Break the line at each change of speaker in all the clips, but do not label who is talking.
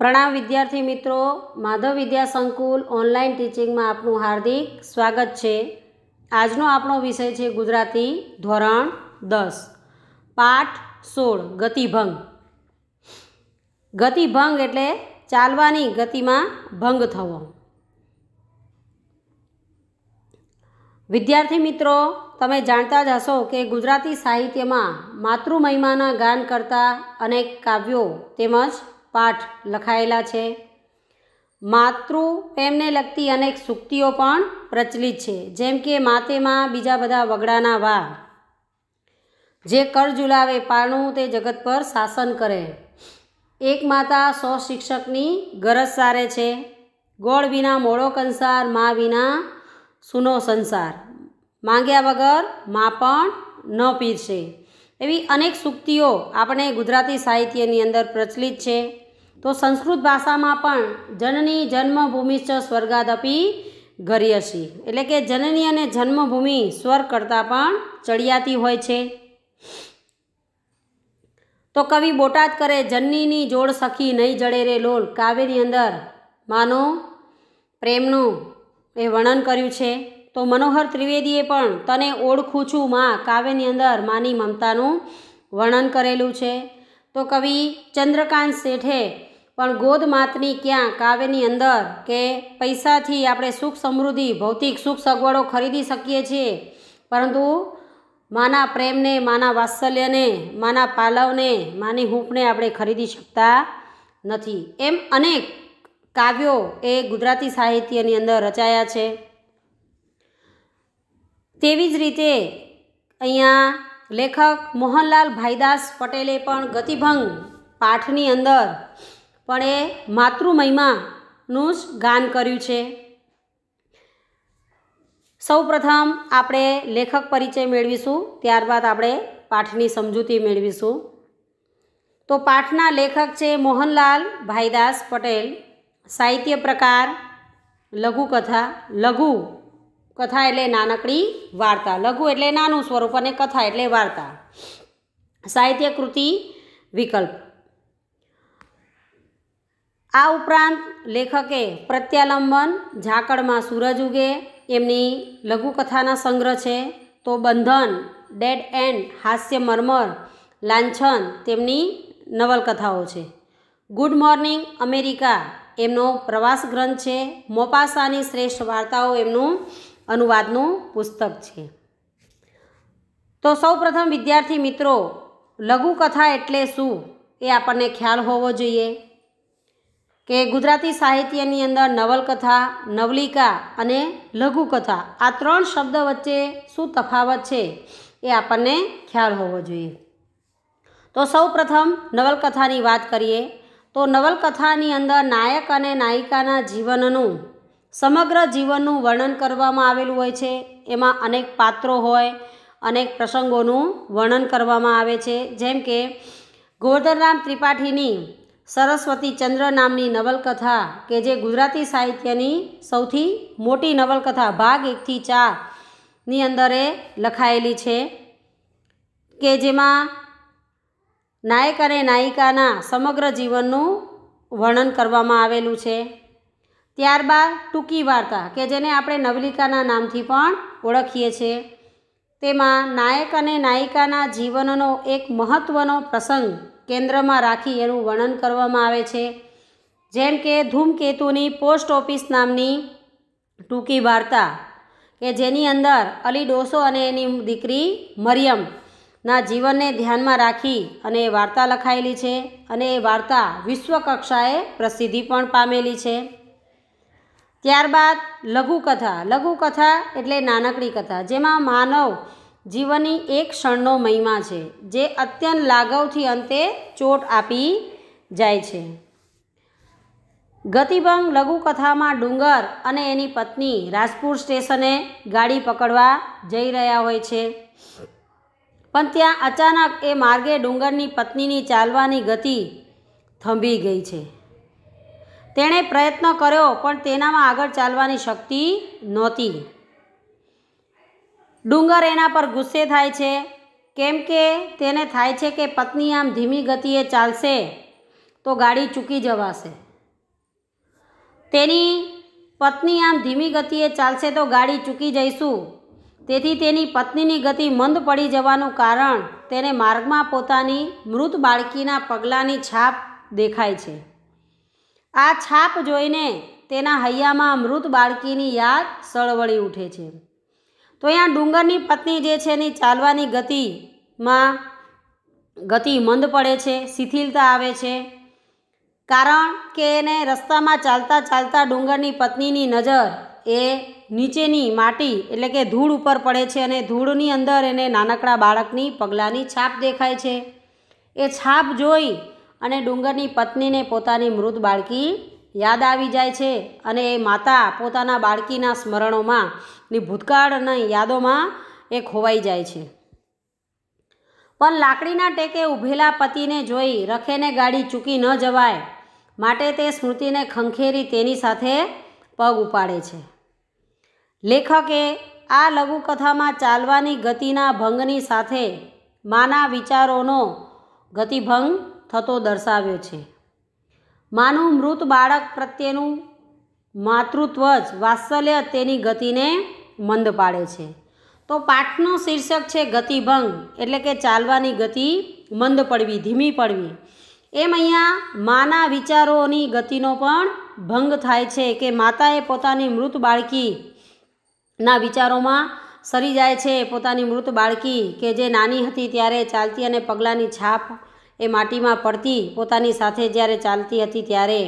પ્રણામ વિદ્યાર્થી મિત્રો માધવ વિદ્યા સંકુલ ઓનલાઈન ટીચિંગમાં આપનું હાર્દિક સ્વાગત છે આજનો આપણો વિષય છે ગુજરાતી ધોરણ દસ પાઠ સોળ ગતિભંગ ગતિભંગ એટલે ચાલવાની ગતિમાં ભંગ થવો વિદ્યાર્થી મિત્રો તમે જાણતા જ હશો કે ગુજરાતી સાહિત્યમાં માતૃ મહિમાના ગાન કરતા અનેક કાવ્યો તેમજ પાઠ લખાયેલા છે માતૃ પ્રેમને લગતી અનેક સૂક્તિઓ પણ પ્રચલિત છે જેમ કે માતેમાં બીજા બધા વગડાના વા જે કર ઝુલાવે પાણું તે જગત પર શાસન કરે એક માતા સો શિક્ષકની ગરજ સારે છે ગોળ વિના મોળો કંસાર મા વિના સુનો સંસાર માંગ્યા વગર મા પણ ન પીરશે એવી અનેક સૂક્તિઓ આપણે ગુજરાતી સાહિત્યની અંદર પ્રચલિત છે તો સંસ્કૃત ભાષામાં પણ જનની જન્મભૂમિશ્ચ સ્વર્ગાદપી ગર્યશી એટલે કે જનની અને જન્મભૂમિ સ્વર કરતાં પણ ચડિયાતી હોય છે તો કવિ બોટાદ કરે જનનીની જોડ સખી નહીં જડે રે લોલ કાવ્યની અંદર માનો પ્રેમનું એ વર્ણન કર્યું છે તો મનોહર ત્રિવેદીએ પણ તને ઓળખું છું માં કાવ્યની અંદર માની મમતાનું વર્ણન કરેલું છે તો કવિ ચંદ્રકાંત શેઠે પણ ગોદ માતની ક્યાં કાવ્યની અંદર કે પૈસાથી આપણે સુખ સમૃદ્ધિ ભૌતિક સુખ સગવડો ખરીદી શકીએ છીએ પરંતુ માના પ્રેમને માના વાત્સલ્યને માના પાલવને માની હૂંફને આપણે ખરીદી શકતા નથી એમ અનેક કાવ્યો એ ગુજરાતી સાહિત્યની અંદર રચાયા છે તેવી જ રીતે અહીંયા લેખક મોહનલાલ ભાઈદાસ પટેલે પણ ગતિભંગ પાઠની અંદર પણ એ માતૃમહિમાનું જ ગાન કર્યું છે સૌપ્રથમ આપણે લેખક પરિચય મેળવીશું ત્યારબાદ આપણે પાઠની સમજૂતી મેળવીશું તો પાઠના લેખક છે મોહનલાલ ભાઈદાસ પટેલ સાહિત્ય પ્રકાર લઘુકથા લઘુ કથા એટલે નાનકડી વાર્તા લઘુ એટલે નાનું સ્વરૂપ અને કથા એટલે વાર્તા સાહિત્ય કૃતિ વિકલ્પ આ ઉપરાંત લેખકે પ્રત્યાલંબન ઝાકળમાં સૂરજ ઉગે એમની લઘુકથાના સંગ્રહ છે તો બંધન ડેડ એન્ડ હાસ્ય મર્મર લાંછન તેમની નવલકથાઓ છે ગુડ મોર્નિંગ અમેરિકા એમનો પ્રવાસ ગ્રંથ છે મોપાસાની શ્રેષ્ઠ વાર્તાઓ એમનું અનુવાદનું પુસ્તક છે તો સૌ પ્રથમ વિદ્યાર્થી મિત્રો લઘુકથા એટલે શું એ આપણને ખ્યાલ હોવો જોઈએ કે ગુજરાતી સાહિત્યની અંદર નવલકથા નવલિકા અને લઘુકથા આ ત્રણ શબ્દ વચ્ચે શું તફાવત છે એ આપણને ખ્યાલ હોવો જોઈએ તો સૌ પ્રથમ નવલકથાની વાત કરીએ તો નવલકથાની અંદર નાયક અને નાયિકાના જીવનનું સમગ્ર જીવનનું વર્ણન કરવામાં આવેલું હોય છે એમાં અનેક પાત્રો હોય અનેક પ્રસંગોનું વર્ણન કરવામાં આવે છે જેમ કે ગોવર્ધનરામ ત્રિપાઠીની સરસ્વતી ચંદ્ર નામની નવલકથા કે જે ગુજરાતી સાહિત્યની સૌથી મોટી નવલકથા ભાગ એકથી ચારની અંદરે લખાયેલી છે કે જેમાં નાયક અને નાયિકાના સમગ્ર જીવનનું વર્ણન કરવામાં આવેલું છે ત્યારબાદ ટૂંકી વાર્તા કે જેને આપણે નવલિકાના નામથી પણ ઓળખીએ છીએ તેમાં નાયક અને નાયિકાના જીવનનો એક મહત્ત્વનો પ્રસંગ કેન્દ્રમાં રાખી એનું વર્ણન કરવામાં આવે છે જેમ કે ધૂમકેતુની પોસ્ટ ઓફિસ નામની ટૂંકી વાર્તા કે જેની અંદર અલી ડોસો અને એની દીકરી મરિયમના જીવનને ધ્યાનમાં રાખી અને વાર્તા લખાયેલી છે અને એ વાર્તા વિશ્વકક્ષાએ પ્રસિદ્ધિ પણ પામેલી છે ત્યારબાદ લઘુકથા લઘુકથા એટલે નાનકડી કથા જેમાં માનવ જીવનની એક ક્ષણનો મહિમા છે જે અત્યંત લાગવથી અંતે ચોટ આપી જાય છે ગતિભંગ લઘુકથામાં ડુંગર અને એની પત્ની રાજપુર સ્ટેશને ગાડી પકડવા જઈ રહ્યા હોય છે પણ ત્યાં અચાનક એ માર્ગે ડુંગરની પત્નીની ચાલવાની ગતિ થંભી ગઈ છે તેણે પ્રયત્ન કર્યો પણ તેનામાં આગળ ચાલવાની શક્તિ નહોતી ડુંગર એના પર ગુસ્સે થાય છે કેમ કે તેને થાય છે કે પત્ની આમ ધીમી ગતિએ ચાલશે તો ગાડી ચૂકી જવાશે તેની પત્ની આમ ધીમી ગતિએ ચાલશે તો ગાડી ચૂકી જઈશું તેથી તેની પત્નીની ગતિ મંદ પડી જવાનું કારણ તેને માર્ગમાં પોતાની મૃત બાળકીના પગલાંની છાપ દેખાય છે આ છાપ જોઈને તેના હૈયામાં મૃત બાળકીની યાદ સળવળી ઉઠે છે તો અહીંયા ડુંગરની પત્ની જે છે એની ચાલવાની ગતિમાં ગતિ મંદ પડે છે શિથિલતા આવે છે કારણ કે એને રસ્તામાં ચાલતા ચાલતા ડુંગરની પત્નીની નજર એ નીચેની માટી એટલે કે ધૂળ ઉપર પડે છે અને ધૂળની અંદર એને નાનકડા બાળકની પગલાંની છાપ દેખાય છે એ છાપ જોઈ અને ડુંગરની પત્નીને પોતાની મૃત બાળકી યાદ આવી જાય છે અને એ માતા પોતાના બાળકીના સ્મરણોમાં ની ભૂતકાળની યાદોમાં એ ખોવાઈ જાય છે પણ લાકડીના ટેકે ઊભેલા પતિને જોઈ રખેને ગાડી ચૂકી ન જવાય માટે તે સ્મૃતિને ખંખેરી તેની સાથે પગ ઉપાડે છે લેખકે આ લઘુકથામાં ચાલવાની ગતિના ભંગની સાથે માના વિચારોનો ગતિભંગ થતો દર્શાવ્યો છે માનું મૃત બાળક પ્રત્યેનું માતૃત્વ જ વાત્સલ્ય તેની ગતિને મંદ પાડે છે તો પાઠનું શીર્ષક છે ગતિભંગ એટલે કે ચાલવાની ગતિ મંદ પડવી ધીમી પડવી એમ અહીંયા માના વિચારોની ગતિનો પણ ભંગ થાય છે કે માતાએ પોતાની મૃત બાળકીના વિચારોમાં સરી જાય છે પોતાની મૃત બાળકી કે જે નાની હતી ત્યારે ચાલતી અને પગલાંની છાપ એ માટીમાં પડતી પોતાની સાથે જ્યારે ચાલતી હતી ત્યારે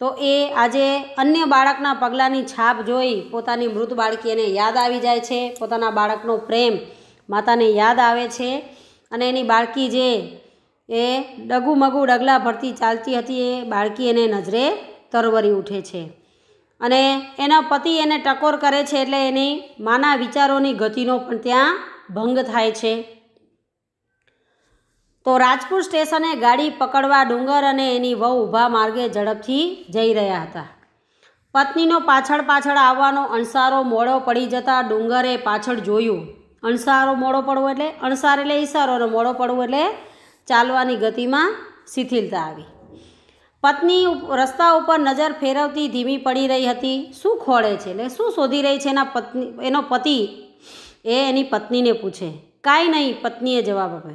તો એ આજે અન્ય બાળકના પગલાંની છાપ જોઈ પોતાની મૃત બાળકી એને યાદ આવી જાય છે પોતાના બાળકનો પ્રેમ માતાને યાદ આવે છે અને એની બાળકી જે એ ડગુમગુ ડગલા ભરતી ચાલતી હતી એ બાળકી એને નજરે તરવરી ઉઠે છે અને એના પતિ એને ટકોર કરે છે એટલે એની માના વિચારોની ગતિનો પણ ત્યાં ભંગ થાય છે તો રાજપુર સ્ટેશને ગાડી પકડવા ડુંગર અને એની વહુ ઊભા માર્ગે ઝડપથી જઈ રહ્યા હતા પત્નીનો પાછળ પાછળ આવવાનો અણસારો મોડો પડી જતાં ડુંગરે પાછળ જોયું અણસારો મોડો પડવો એટલે અણસાર એટલે ઈશારોનો મોડો પડવો એટલે ચાલવાની ગતિમાં શિથિલતા આવી પત્ની રસ્તા ઉપર નજર ફેરવતી ધીમી પડી રહી હતી શું ખોળે છે એટલે શું શોધી રહી છે એના પત્ની એનો પતિ એ એની પત્નીને પૂછે કાંઈ નહીં પત્નીએ જવાબ આપે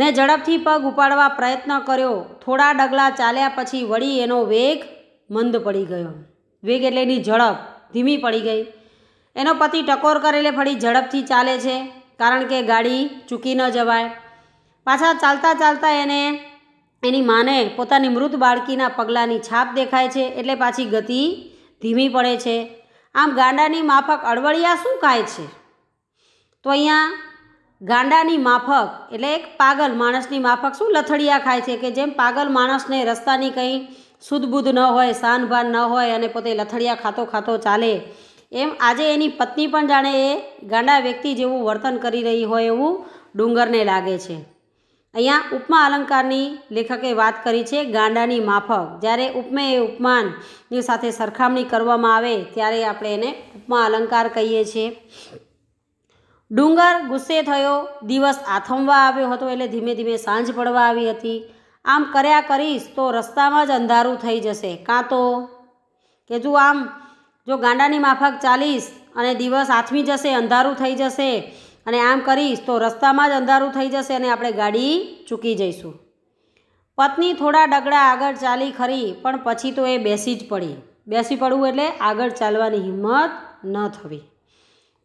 ને ઝડપથી પગ ઉપાડવા પ્રયત્ન કર્યો થોડા ડગલા ચાલ્યા પછી વળી એનો વેગ મંદ પડી ગયો વેગ એટલે એની ઝડપ ધીમી પડી ગઈ એનો પતિ ટકોર કરેલે ફરી ઝડપથી ચાલે છે કારણ કે ગાડી ચૂકી ન જવાય પાછા ચાલતા ચાલતા એને એની માને પોતાની મૃત બાળકીના પગલાંની છાપ દેખાય છે એટલે પાછી ગતિ ધીમી પડે છે આમ ગાંડાની માફક અડવળિયા શું ખાય છે તો અહીંયા ગાંડાની માફક એટલે એક પાગલ માણસની માફક શું લથડિયા ખાય છે કે જેમ પાગલ માણસને રસ્તાની કંઈ સુદબુદ ન હોય સાનભાન ન હોય અને પોતે લથડિયા ખાતો ખાતો ચાલે એમ આજે એની પત્ની પણ જાણે એ ગાંડા વ્યક્તિ જેવું વર્તન કરી રહી હોય એવું ડુંગરને લાગે છે અહીંયા ઉપમા અલંકારની લેખકે વાત કરી છે ગાંડાની માફક જ્યારે ઉપમેય એ ઉપમાનની સાથે સરખામણી કરવામાં આવે ત્યારે આપણે એને ઉપમા અલંકાર કહીએ છીએ ડુંગર ગુસ્સે થયો દિવસ આથમવા આવ્યો હતો એટલે ધીમે ધીમે સાંજ પડવા આવી હતી આમ કર્યા કરીશ તો રસ્તામાં જ અંધારું થઈ જશે કાં તો કે તું આમ જો ગાંડાની માફક ચાલીશ અને દિવસ આથમી જશે અંધારું થઈ જશે અને આમ કરીશ તો રસ્તામાં જ અંધારું થઈ જશે અને આપણે ગાડી ચૂકી જઈશું પત્ની થોડા ડગડા આગળ ચાલી ખરી પણ પછી તો એ બેસી જ પડી બેસી પડવું એટલે આગળ ચાલવાની હિંમત ન થવી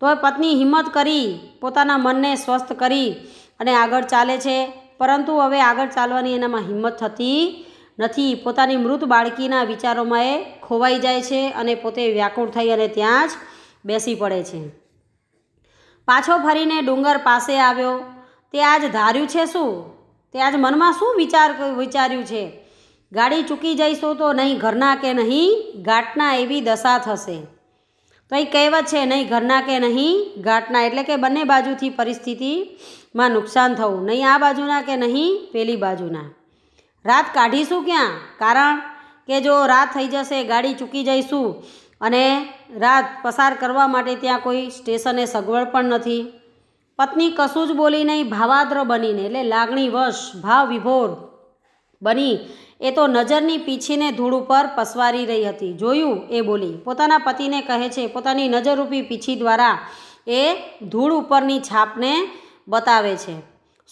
તો પત્ની હિંમત કરી પોતાના મનને સ્વસ્થ કરી અને આગળ ચાલે છે પરંતુ હવે આગળ ચાલવાની એનામાં હિંમત થતી નથી પોતાની મૃત બાળકીના વિચારોમાં એ ખોવાઈ જાય છે અને પોતે વ્યાકુળ થઈ અને ત્યાં જ બેસી પડે છે પાછો ફરીને ડુંગર પાસે આવ્યો તે આજ ધાર્યું છે શું તે આજ મનમાં શું વિચાર વિચાર્યું છે ગાડી ચૂકી જઈશું તો નહીં ઘરના કે નહીં ઘાટના એવી દશા થશે તો અહીં કહેવત છે નહીં ઘરના કે નહીં ઘાટના એટલે કે બંને બાજુથી પરિસ્થિતિમાં નુકસાન થવું નહીં આ બાજુના કે નહીં પેલી બાજુના રાત કાઢીશું ક્યાં કારણ કે જો રાત થઈ જશે ગાડી ચૂકી જઈશું અને રાત પસાર કરવા માટે ત્યાં કોઈ સ્ટેશને સગવડ પણ નથી પત્ની કશું જ બોલી નહીં ભાવાદ્ર બનીને એટલે લાગણીવશ ભાવ વિભોર બની એ તો નજરની પીછીને ધૂળ ઉપર પસવારી રહી હતી જોયું એ બોલી પોતાના પતિને કહે છે પોતાની નજરરૂપી પીછી દ્વારા એ ધૂળ ઉપરની છાપને બતાવે છે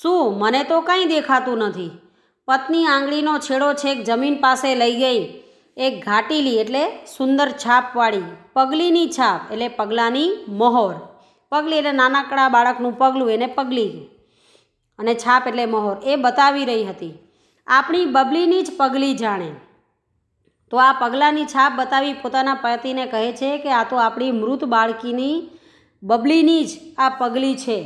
શું મને તો કંઈ દેખાતું નથી પત્ની આંગળીનો છેડો છેક જમીન પાસે લઈ ગઈ એક ઘાટીલી એટલે સુંદર છાપવાળી પગલીની છાપ એટલે પગલાની મહોર પગલી એટલે નાનકડા બાળકનું પગલું એને પગલી અને છાપ એટલે મહોર એ બતાવી રહી હતી આપણી બબલીની જ પગલી જાણે તો આ પગલાંની છાપ બતાવી પોતાના પતિને કહે છે કે આ તો આપણી મૃત બાળકીની બબલીની જ આ પગલી છે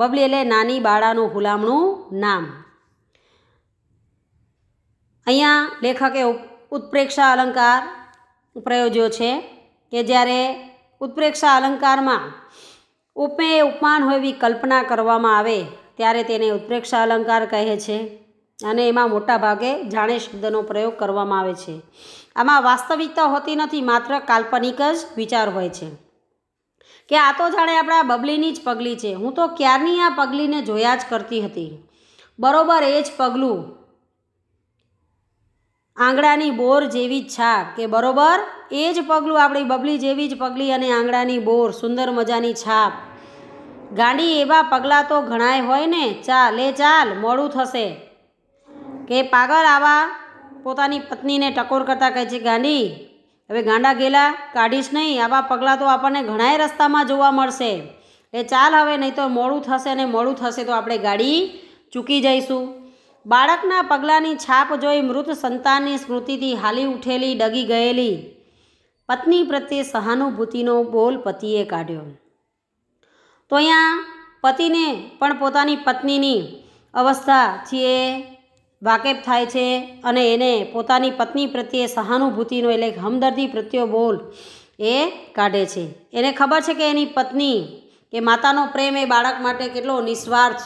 બબલી એટલે નાની બાળાનું હુલામણું નામ અહીંયા લેખકે ઉત્પ્રેક્ષા અલંકાર પ્રયોજ્યો છે કે જ્યારે ઉત્પ્રેક્ષા અલંકારમાં ઉપમેય ઉપમાન હોય એવી કલ્પના કરવામાં આવે ત્યારે તેને ઉત્પ્રેક્ષા અલંકાર કહે છે અને એમાં મોટા ભાગે જાણે શબ્દનો પ્રયોગ કરવામાં આવે છે આમાં વાસ્તવિકતા હોતી નથી માત્ર કાલ્પનિક જ વિચાર હોય છે કે આ તો જાણે આપણા બબલીની જ પગલી છે હું તો ક્યારની આ પગલીને જોયા જ કરતી હતી બરોબર એ જ પગલું આંગળાની બોર જેવી જ છાપ કે બરોબર એ જ પગલું આપણી બબલી જેવી જ પગલી અને આંગળાની બોર સુંદર મજાની છાપ ગાંડી એવા પગલાં તો ઘણાય હોય ને ચાલ એ ચાલ મોડું થશે કે પાગલ આવા પોતાની પત્નીને ટકોર કરતાં કહે છે ગાંડી હવે ગાંડા ગેલા કાઢીશ નહીં આવા પગલાં તો આપણને ઘણાય રસ્તામાં જોવા મળશે એ ચાલ હવે નહીં તો મોડું થશે ને મોડું થશે તો આપણે ગાડી ચૂકી જઈશું બાળકના પગલાંની છાપ જોઈ મૃત સંતાનની સ્મૃતિથી હાલી ઉઠેલી ડગી ગયેલી પત્ની પ્રત્યે સહાનુભૂતિનો બોલ પતિએ કાઢ્યો તો અહીંયા પતિને પણ પોતાની પત્નીની અવસ્થા એ વાકેફ થાય છે અને એને પોતાની પત્ની પ્રત્યે સહાનુભૂતિનો એટલે હમદર્દી પ્રત્યે બોલ એ કાઢે છે એને ખબર છે કે એની પત્ની કે માતાનો પ્રેમ એ બાળક માટે કેટલો નિસ્વાર્થ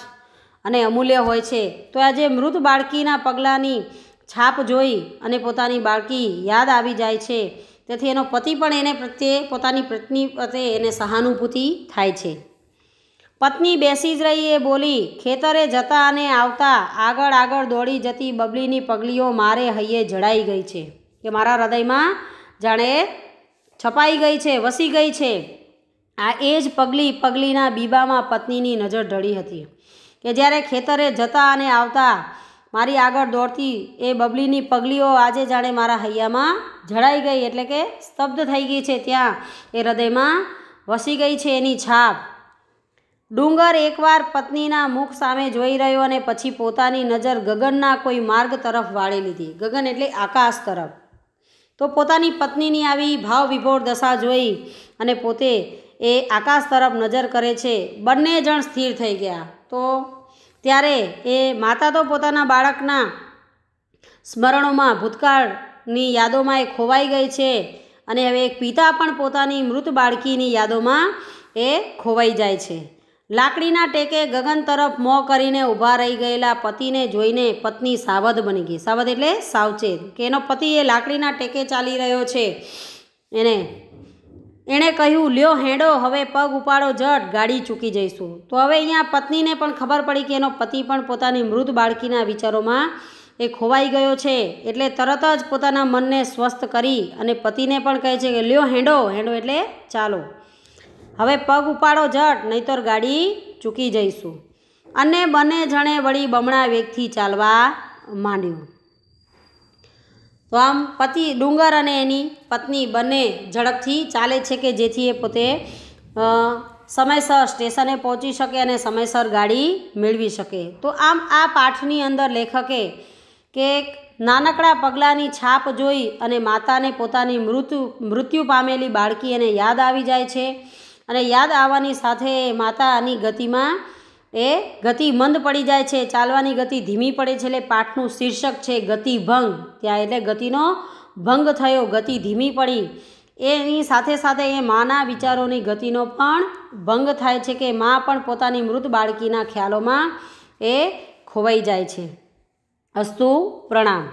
અને અમૂલ્ય હોય છે તો આજે મૃત બાળકીના પગલાંની છાપ જોઈ અને પોતાની બાળકી યાદ આવી જાય છે તેથી એનો પતિ પણ એને પ્રત્યે પોતાની પત્ની પ્રત્યે એને સહાનુભૂતિ થાય છે પત્ની બેસી જ રહી એ બોલી ખેતરે જતા અને આવતા આગળ આગળ દોડી જતી બબલીની પગલીઓ મારે હૈયે જડાઈ ગઈ છે કે મારા હૃદયમાં જાણે છપાઈ ગઈ છે વસી ગઈ છે આ એ જ પગલી પગલીના બીબામાં પત્નીની નજર ઢળી હતી કે જ્યારે ખેતરે જતા અને આવતા મારી આગળ દોડતી એ બબલીની પગલીઓ આજે જાણે મારા હૈયામાં જડાઈ ગઈ એટલે કે સ્તબ્ધ થઈ ગઈ છે ત્યાં એ હૃદયમાં વસી ગઈ છે એની છાપ ડુંગર એકવાર પત્નીના મુખ સામે જોઈ રહ્યો અને પછી પોતાની નજર ગગનના કોઈ માર્ગ તરફ વાળી લીધી ગગન એટલે આકાશ તરફ તો પોતાની પત્નીની આવી ભાવ વિભોર દશા જોઈ અને પોતે એ આકાશ તરફ નજર કરે છે બંને જણ સ્થિર થઈ ગયા તો ત્યારે એ માતા તો પોતાના બાળકના સ્મરણોમાં ભૂતકાળની યાદોમાં એ ખોવાઈ ગઈ છે અને હવે એક પિતા પણ પોતાની મૃત બાળકીની યાદોમાં એ ખોવાઈ જાય છે લાકડીના ટેકે ગગન તરફ મોં કરીને ઊભા રહી ગયેલા પતિને જોઈને પત્ની સાવધ બની ગઈ સાવધ એટલે સાવચેત કે એનો પતિ એ લાકડીના ટેકે ચાલી રહ્યો છે એને એણે કહ્યું લ્યો હેડો હવે પગ ઉપાડો જટ ગાડી ચૂકી જઈશું તો હવે અહીંયા પત્નીને પણ ખબર પડી કે એનો પતિ પણ પોતાની મૃત બાળકીના વિચારોમાં એ ખોવાઈ ગયો છે એટલે તરત જ પોતાના મનને સ્વસ્થ કરી અને પતિને પણ કહે છે કે લ્યો હેંડો હેંડો એટલે ચાલો હવે પગ ઉપાડો ઝટ નહીતર ગાડી ચૂકી જઈશું અને બંને જણે વળી બમણા વેગથી ચાલવા માંડ્યું તો આમ પતિ ડુંગર અને એની પત્ની બંને ઝડપથી ચાલે છે કે જેથી એ પોતે સમયસર સ્ટેશને પહોંચી શકે અને સમયસર ગાડી મેળવી શકે તો આમ આ પાઠની અંદર લેખકે કે નાનકડા પગલાંની છાપ જોઈ અને માતાને પોતાની મૃત્યુ મૃત્યુ પામેલી બાળકી એને યાદ આવી જાય છે અને યાદ આવવાની સાથે માતાની ગતિમાં એ ગતિ મંદ પડી જાય છે ચાલવાની ગતિ ધીમી પડે છે એટલે પાઠનું શીર્ષક છે ગતિભંગ ત્યાં એટલે ગતિનો ભંગ થયો ગતિ ધીમી પડી એની સાથે સાથે એ માના વિચારોની ગતિનો પણ ભંગ થાય છે કે મા પણ પોતાની મૃત બાળકીના ખ્યાલોમાં એ ખોવાઈ જાય છે અસ્તુ પ્રણામ